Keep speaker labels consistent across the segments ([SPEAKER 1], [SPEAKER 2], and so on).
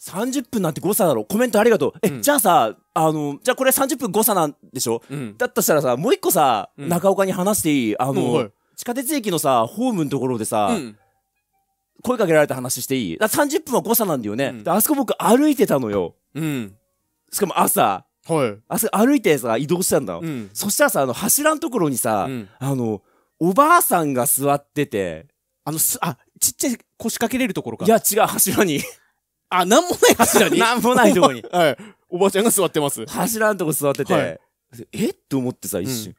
[SPEAKER 1] 30分なんて誤差だろコメントありがとう。え、うんじゃあさ、あの、じゃあこれ30分誤差なんでしょ、うんだったしたらさ、もう一個さ、うん中岡に話していいあの、はい地下鉄駅のさ、ホームのところでさ、うん声かけられた話していいだ30分は誤差なんだよね、うんであそこ僕歩いてたのよ。うんしかも朝、はいあそこ歩いてさ、移動したんだ。うんそしたらさ、あの、柱のところにさ、うんあの、おばあさんが座ってて、あのすあち
[SPEAKER 2] っちゃい腰掛けれるところかいや違う、柱に。あ、なんもない柱になんもないとこに。はい。おばあちゃんが座ってます。柱のとこ座ってて、はい、え
[SPEAKER 1] って思ってさ、一瞬、うん。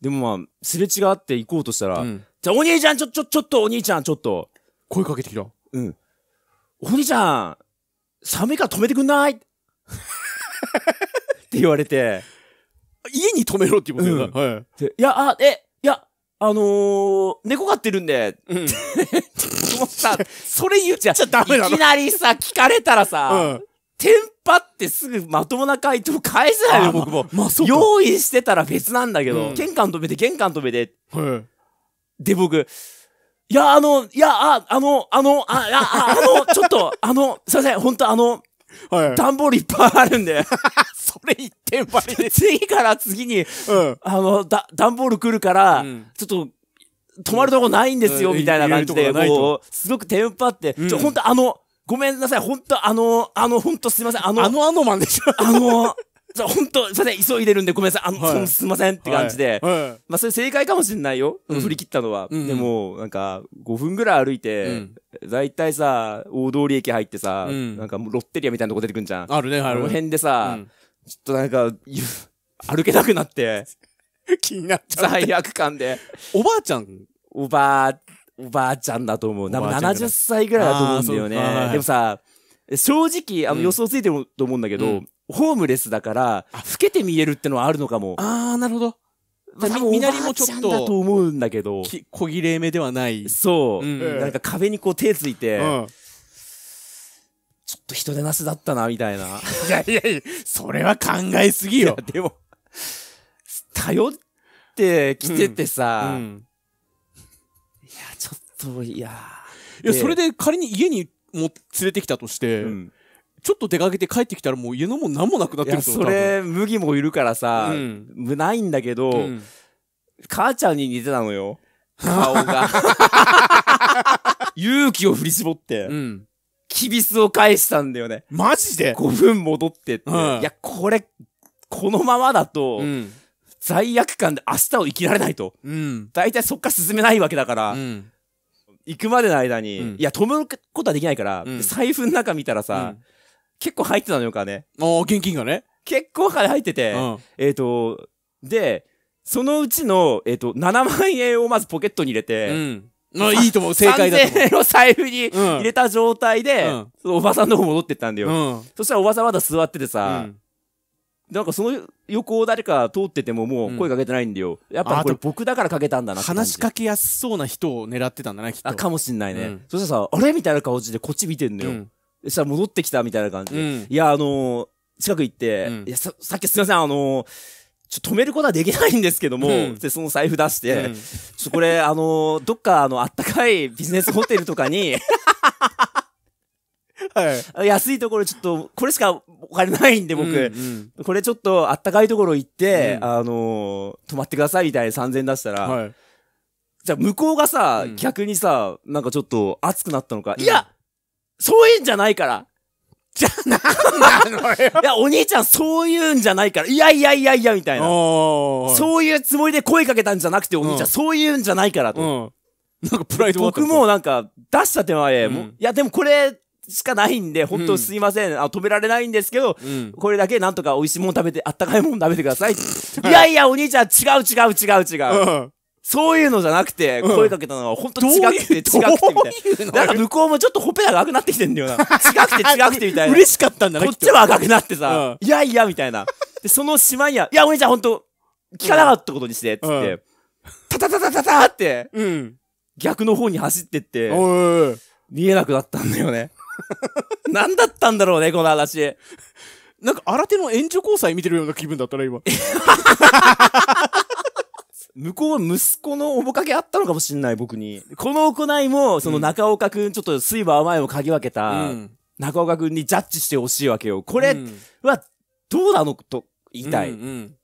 [SPEAKER 1] でもまあ、すれ違って行こうとしたら、うん、じゃあお兄ちゃん、ちょ、ちょ、ちょっとお兄ちゃん、ちょっと。声かけてきた。うん。お兄ちゃん、寒いから止めてくんない って言われて。家に止めろっていうことだ、うん、はい。いや、あ、え、いや、あのー、猫飼ってるんで、うん、ってもさ、それ言っちゃ、ちゃダメいきなりさ、聞かれたらさ、うん、テンパってすぐまともな回答返せないよ、僕も。まあ、う用意してたら別なんだけど、うん、玄関止めて、玄関止めて。はい、で、僕、いや、あの、いや、あ、あの、あの、あ、あ、あの、ちょっと、あの、すいません、本当あの、はい、段ボールいっぱいあるんで。それ一点張りで。次から次に、うん、あの、だ、段ボール来るから、うん、ちょっと止まるとこないんですよ、みたいな感じで、もう、すごくテンパって、ちょ、ほんとあの、ごめんなさい、ほんとあの、あの、ほんとすいません、あの、あのあのマンでしょ。あの、本当すいません急いでるんでごめんなさいあの、すいませんって感じで、まあそれ正解かもしれないよ、振り切ったのは、でもなんか5分ぐらい歩いて、だい大体さ大通り駅入ってさ、なん、なんかロッテリアみたいなとこ出てくんじゃんあるねあるこの辺でさ、ちょっとなんか歩けなくなって 気になっちゃう。罪悪感で。おばあちゃんおばあ、おばあちゃんだと思う。多分70歳ぐらいだと思うんだよね。でもさ、正直、あの予想ついてると思うんだけど、うん、ホームレスだから、老けて見えるってのはあるのかも。
[SPEAKER 2] ああ、なるほど。身なりもちょっと。だと
[SPEAKER 1] 思うんだけど。小切れ目ではない。そう。なんか壁にこう手ついて、ちょっと人手なしだったな、みたいな。いやいやいや、それは考えすぎよ。でも頼ってきててさ、うんう
[SPEAKER 2] ん、いや、ちょっと、いや。いや、それで仮に家にも連れてきたとして、ちょっと出かけて帰ってきたらもう家のもん何もなくなってるそれ、麦もいるからさ、うん、ないんだけど、うん、
[SPEAKER 1] 母ちゃんに似てたのよ。顔が。勇気を振り絞って、キビスを返したんだよね。マジで ?5 分戻ってって。うん、いや、これ、このままだと、うん、罪悪感で明日を生きられないと。うん。大体そっから進めないわけだから、うん、行くまでの間に、うん、いや、止めることはできないから、うん、財布の中見たらさ、結構入ってたのよ、かね。ああ、現金がね。結構金入ってて、えっ、ー、と、で、そのうちの、えっ、ー、と、7万円をまずポケットに入れて、うん。まあ、いいと思う、正解だと思う。3000円を財布に入れた状態で、うん、おばさんの方戻ってったんだよ。うん、そしたらおばさんまだ座っててさ、うんなんかその横を誰か通っててももう声かけてないんだよ。やっぱこれ
[SPEAKER 2] 僕だからかけたんだなって話しかけやすそうな人を狙ってたんだな、きっと。あ、かもし
[SPEAKER 1] んないね。うんそしたらさ、あれみたいな顔してこっち見てんのよ。うんそしたら戻ってきたみたいな感じうんいや、あのー近く行って、うんいやさ、さっきすいません、あのーちょっと止めることはできないんですけども、うんで、その財布出して、うんちょっとこれ、あのーどっか、あの、あったかいビジネスホテルとかに、はい、安いところちょっと、これしかお金ないんで僕、うんうん、これちょっとあったかいところ行って、うん、あのー、泊まってくださいみたいな3000円出したら、はい、じゃあ向こうがさ、うん、逆にさ、なんかちょっと熱くなったのか、うん、いやそういうんじゃないからじゃなんなのよ。いや、お兄ちゃん、そういうんじゃないから、いやいやいやいや、みたいな。
[SPEAKER 2] そ
[SPEAKER 1] ういうつもりで声かけたんじゃなくて、お兄ちゃん、うん、そういうんじゃないからと、と、うん。なんかプライド僕もなんか、出した手前、うん、いや、でもこれ、しかないんで、本当すいません。うん、あ止められないんですけど、うん、これだけなんとか美味しいもん食べて、あったかいもん食べてください。いやいや、お兄ちゃん、違う違う違う違う。うんそういうのじゃなくて、声かけたのは本当違くて、違くて
[SPEAKER 2] み
[SPEAKER 1] たいな。なんか向こうもちょっとほっぺが赤くなってきてんだよな。違くて 違くてみたいな。嬉しかったんだね。こっちも赤くなってさ、いやいやみたいな。で、その島まや、いやお兄ちゃん本当聞かなかったことにして、つって、たたたたたたって、逆の方に走ってって、見えなくなったんだよね。何だったんだろうね、この話。なんか、新手の援助交際見てるような気分だったな、今。向こうは息子の面影あったのかもしんない、僕に。この行いも、その中岡くん、ちょっと水分甘いを嗅ぎ分けた、中岡くんにジャッジしてほしいわけよ。これ
[SPEAKER 2] は、どうなのと言いたい。うんうん、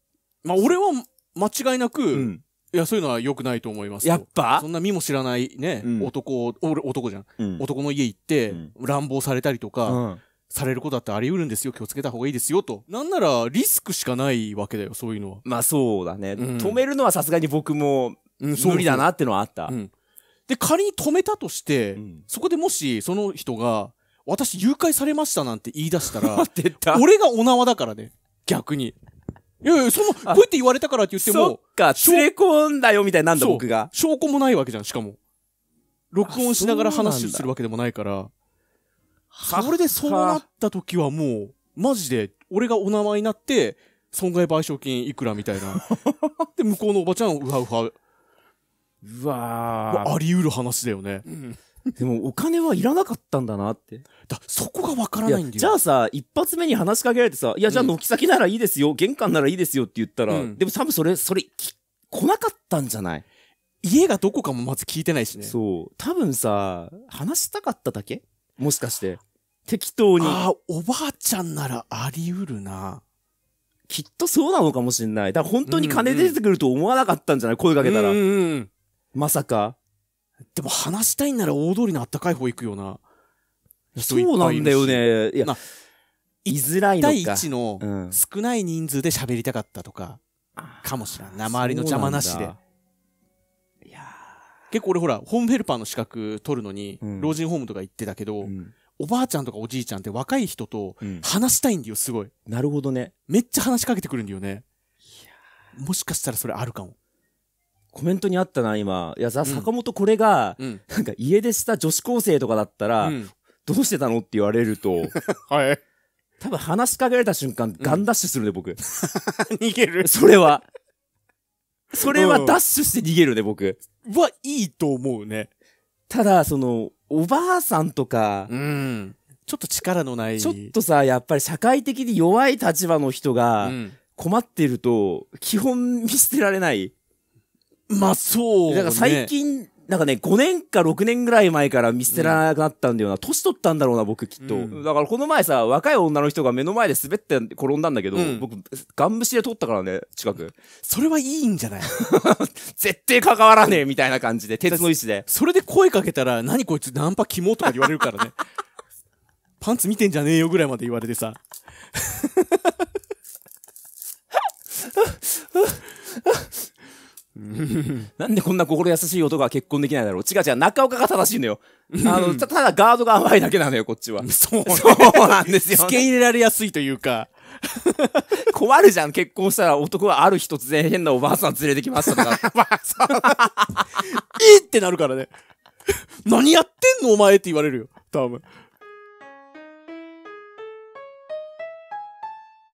[SPEAKER 2] まあ、俺は間違いなく、うん、いや、そういうのは良くないと思いますよ。やっぱそんな身も知らないね、うん男を、俺、男じゃん,、うん男の家行って、うん乱暴されたりとか、うんされることだってあり得るんですよ。気をつけた方がいいですよ、と。なんなら、リスクしかないわけだよ、そういうのは。まあそうだね、うん止めるのはさ
[SPEAKER 1] すがに僕もん無理だ。なっ
[SPEAKER 2] てのはあった、うん。で、仮に止めたとして、うんそこでもし、その人が、私誘拐されましたなんて言い出したら、た俺がお縄だからね。逆に。いやいや、その、こうやって言われたからって言っても。そっか、連れ込んだよみたいになんだ僕が。証拠もないわけじゃん、しかも。録音しながら話するわけでもないから。
[SPEAKER 1] それでそうなっ
[SPEAKER 2] た時はもう、マジで、俺がお名前になって、損害賠償金いくらみたいな。で、向こうのおばちゃん、うはうは。うわあり得る話だよね。うん
[SPEAKER 1] でもお金はいらなかったんだなって。だ、
[SPEAKER 2] そこがわからないんだ
[SPEAKER 1] よ。じゃあさ、一
[SPEAKER 2] 発目に話しかけ
[SPEAKER 1] られてさ、いや、じゃあ軒先ならいいですよ、うん、玄関ならいいですよって言ったら、うん、でも多分それ、それ、来なかったんじゃない家がどこかもまず聞いてないしね。そう。多分さ、話したかっただけもしかして。適当に。ああ、おばあちゃんならあり得るな。きっとそうなのかもしんない。だから本当に金出てくると思わなかっ
[SPEAKER 2] たんじゃない、声かけたら。うん、まさか。でも話したいんなら大通りのあったかい方行くようなそうなんだよね。いや、まあ、いづらいのか。1対1の少ない人数で喋りたかったとか、かもしれない。な周りの邪魔なしで。いや結構俺ほら、ホームヘルパーの資格取るのに、老人ホームとか行ってたけど、うん、おばあちゃんとかおじいちゃんって若い人と話したいんだよ、すごい、うん。なるほどね。めっちゃ話しかけてくるんだよね。もしかしたらそれあるかも。
[SPEAKER 1] コメントにあったな、今。いや、坂本これが、なんか家出した女子高生とかだったら、どうしてたのって言われると、はい。多分話しかけられた瞬間、ガンダッシュするね、僕。逃
[SPEAKER 2] げるそれ
[SPEAKER 1] は。それはダッシュして逃げるね、僕。は、いいと思うね。ただ、その、おばあさんとか、うん。ちょっと力のない。ちょっとさ、やっぱり社会的に弱い立場の人が、困ってると、基本見捨てられない。まあそう、ね、だから最近、なんかね、5年か6年ぐらい前から見捨てられなくなったんだよな。年、うん、取ったんだろうな、僕きっと、うん、だからこの前さ、若い女の人が目の前で滑って転んだんだけど、うん、僕、ガンシで通ったからね、近く。
[SPEAKER 2] それはいいんじゃない
[SPEAKER 1] 絶対関わらねえみたいな感じで、鉄の意志で。そ
[SPEAKER 2] れで声かけたら、何こいつナンパキモとか言われるからね。パンツ見てんじゃねえよぐらいまで言われてさ。
[SPEAKER 1] なんでこんな心優しい男が結婚できないだろう違う違う、中岡が正しいのよ。あの、ただガードが甘いだけなのよ、こっちは。そう、そうなんですよ、ね。付け入れられやすいというか。困るじゃん結婚したら男はある日突然変なおばあさん連れてきますと
[SPEAKER 2] か。いいってなるからね。何やってんのお前って言われるよ。多分。